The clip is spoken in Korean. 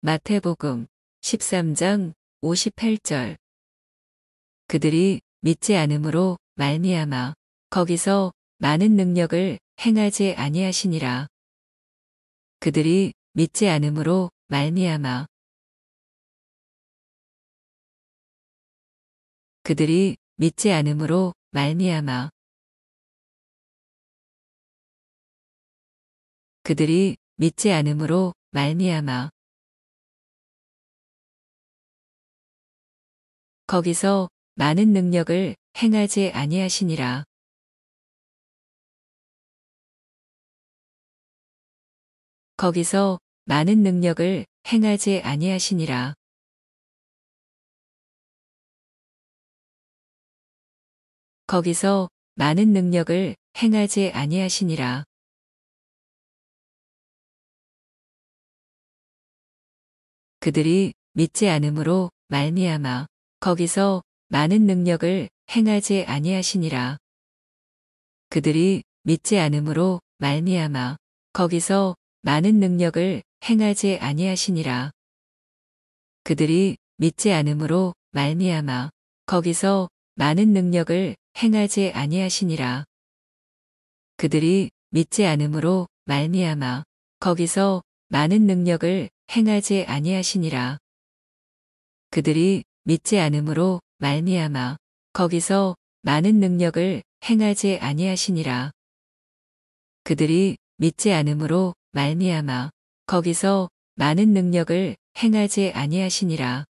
마태복음 13장 58절 그들이 믿지 않으므로 말미암아 거기서 많은 능력을 행하지 아니하시니라 그들이 믿지 않음으로 말미암아 그들이 믿지 않음으로 말미암아 그들이 믿지 않음으로 말미암아 거기서 많은 능력을 행하지 아니하시니라. 거기서 많은 능력을 행하지 아니하시니라. 거기서 많은 능력을 행하지 아니하시니라. 그들이 믿지 않으므로 말미암아 거기서 많은 능력을 행하지 아니하시니라. 그들이 믿지 않으므로 말미암아 거기서 많은 능력을 행하지 아니하시니라. 그들이 믿지 않으므로 말미암아 거기서 많은 능력을 행하지 아니하시니라. 그들이 믿지 않으므로 말미암아 거기서 많은 능력을 행하지 아니하시니라. 그들이 믿지 않음으로 말미암아 거기서 많은 능력을 행하지 아니하시니라. 그들이 믿지 않으므로 말미암아 거기서 많은 능력을 행하지 아니하시니라.